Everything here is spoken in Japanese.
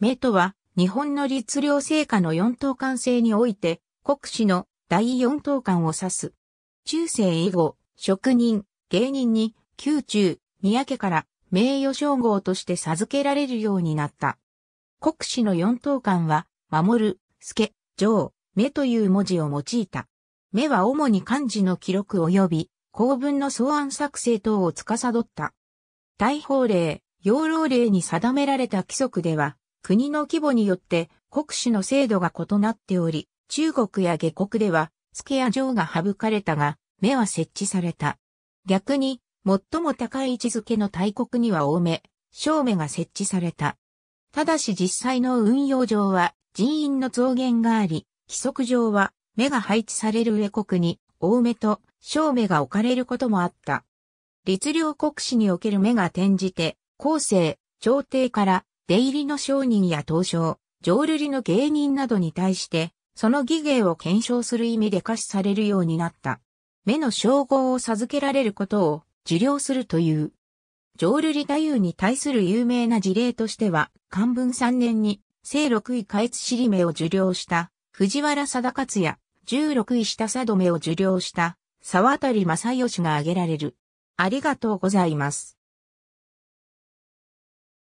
名とは、日本の律令制下の四等間制において、国史の第四等間を指す。中世以後、職人、芸人に、宮中、宮家から名誉称号として授けられるようになった。国史の四等間は、守る、助、上、目という文字を用いた。目は主に漢字の記録及び、公文の草案作成等を司った。大法令、養老令に定められた規則では、国の規模によって国主の制度が異なっており、中国や下国では、付けや城が省かれたが、目は設置された。逆に、最も高い位置づけの大国には多め、小目が設置された。ただし実際の運用上は人員の増減があり、規則上は目が配置される上国に多目と小目が置かれることもあった。律令国史における目が転じて、後世、朝廷から出入りの商人や東商、浄瑠璃の芸人などに対して、その技芸を検証する意味で可視されるようになった。目の称号を授けられることを受領するという。浄瑠璃太夫に対する有名な事例としては、漢文3年に、正六位下越尻目を受領した藤原貞勝や、十六位下佐止めを受領した沢渡正義が挙げられる。ありがとうございます。